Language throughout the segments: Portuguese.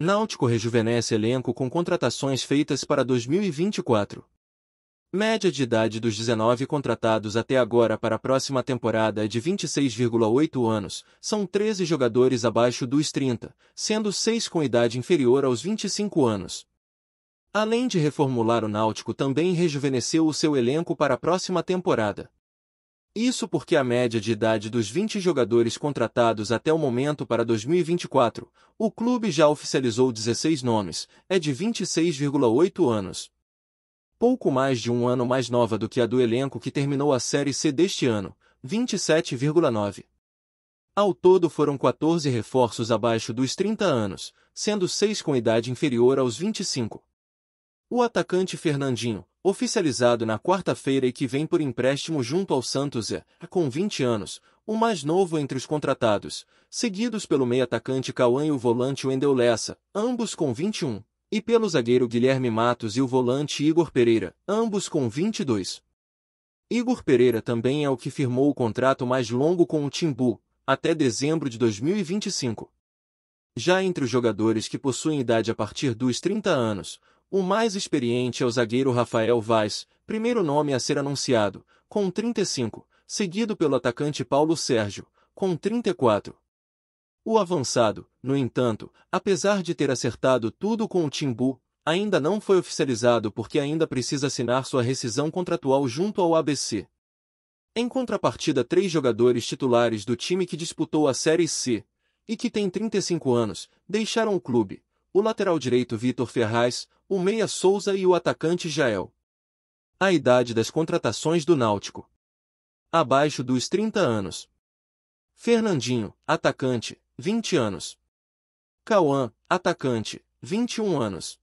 Náutico rejuvenesce elenco com contratações feitas para 2024. Média de idade dos 19 contratados até agora para a próxima temporada é de 26,8 anos, são 13 jogadores abaixo dos 30, sendo 6 com idade inferior aos 25 anos. Além de reformular o Náutico também rejuvenesceu o seu elenco para a próxima temporada. Isso porque a média de idade dos 20 jogadores contratados até o momento para 2024, o clube já oficializou 16 nomes, é de 26,8 anos. Pouco mais de um ano mais nova do que a do elenco que terminou a Série C deste ano, 27,9. Ao todo foram 14 reforços abaixo dos 30 anos, sendo 6 com idade inferior aos 25. O atacante Fernandinho, oficializado na quarta-feira e que vem por empréstimo junto ao Santos é, com 20 anos, o mais novo entre os contratados, seguidos pelo meio-atacante Cauã e o volante Wendel Lessa, ambos com 21, e pelo zagueiro Guilherme Matos e o volante Igor Pereira, ambos com 22. Igor Pereira também é o que firmou o contrato mais longo com o Timbu, até dezembro de 2025. Já entre os jogadores que possuem idade a partir dos 30 anos, o mais experiente é o zagueiro Rafael Vaz, primeiro nome a ser anunciado, com 35, seguido pelo atacante Paulo Sérgio, com 34. O avançado, no entanto, apesar de ter acertado tudo com o Timbu, ainda não foi oficializado porque ainda precisa assinar sua rescisão contratual junto ao ABC. Em contrapartida, três jogadores titulares do time que disputou a Série C e que tem 35 anos deixaram o clube, o lateral direito Vitor Ferraz, o meia Souza e o atacante Jael. A idade das contratações do Náutico. Abaixo dos 30 anos. Fernandinho, atacante, 20 anos. Cauã, atacante, 21 anos.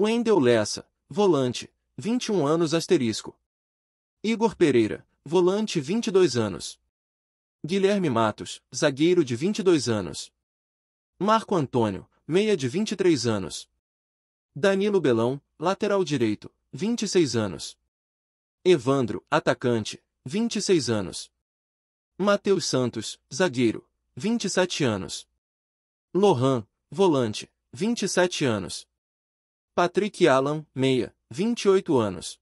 Wendel Lessa, volante, 21 anos asterisco. Igor Pereira, volante 22 anos. Guilherme Matos, zagueiro de 22 anos. Marco Antônio, meia de 23 anos. Danilo Belão, lateral direito, 26 anos. Evandro, atacante, 26 anos. Matheus Santos, zagueiro, 27 anos. Lohan, volante, 27 anos. Patrick Allan, meia, 28 anos.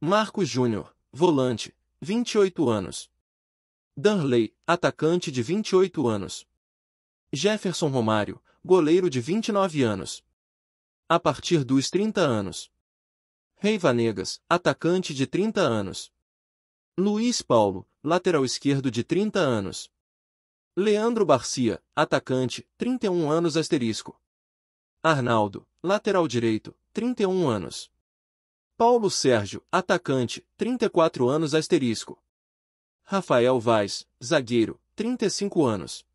Marcos Júnior, volante, 28 anos. Danley, atacante de 28 anos. Jefferson Romário, goleiro de 29 anos. A partir dos 30 anos. Rei Vanegas, atacante de 30 anos. Luiz Paulo, lateral esquerdo de 30 anos. Leandro Barcia, atacante, 31 anos asterisco. Arnaldo, lateral direito, 31 anos. Paulo Sérgio, atacante, 34 anos asterisco. Rafael Vaz, zagueiro, 35 anos.